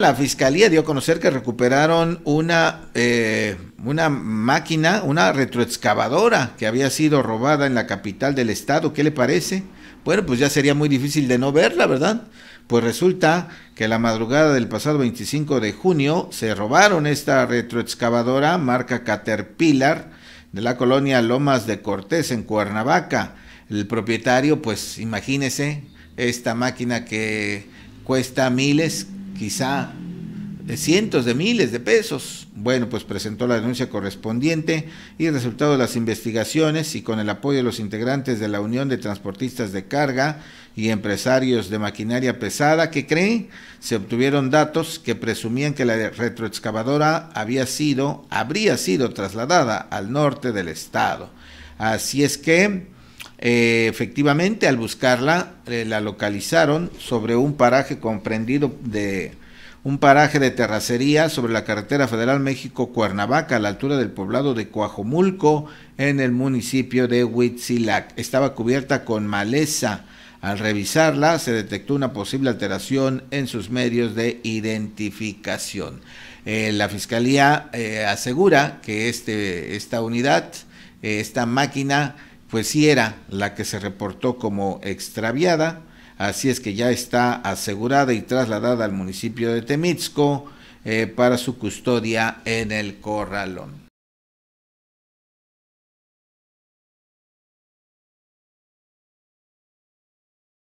La fiscalía dio a conocer que recuperaron una, eh, una máquina, una retroexcavadora que había sido robada en la capital del estado. ¿Qué le parece? Bueno, pues ya sería muy difícil de no verla, ¿verdad? Pues resulta que la madrugada del pasado 25 de junio se robaron esta retroexcavadora marca Caterpillar de la colonia Lomas de Cortés en Cuernavaca. El propietario, pues imagínese, esta máquina que cuesta miles, quizá de cientos de miles de pesos. Bueno, pues presentó la denuncia correspondiente y el resultado de las investigaciones y con el apoyo de los integrantes de la Unión de Transportistas de Carga y empresarios de maquinaria pesada que creen se obtuvieron datos que presumían que la retroexcavadora había sido, habría sido trasladada al norte del estado. Así es que eh, efectivamente, al buscarla, eh, la localizaron sobre un paraje comprendido de un paraje de terracería sobre la carretera federal México-Cuernavaca, a la altura del poblado de Coajomulco, en el municipio de Huitzilac. Estaba cubierta con maleza. Al revisarla, se detectó una posible alteración en sus medios de identificación. Eh, la fiscalía asegura que este, esta unidad, esta máquina, pues sí era la que se reportó como extraviada, así es que ya está asegurada y trasladada al municipio de Temixco eh, para su custodia en el corralón.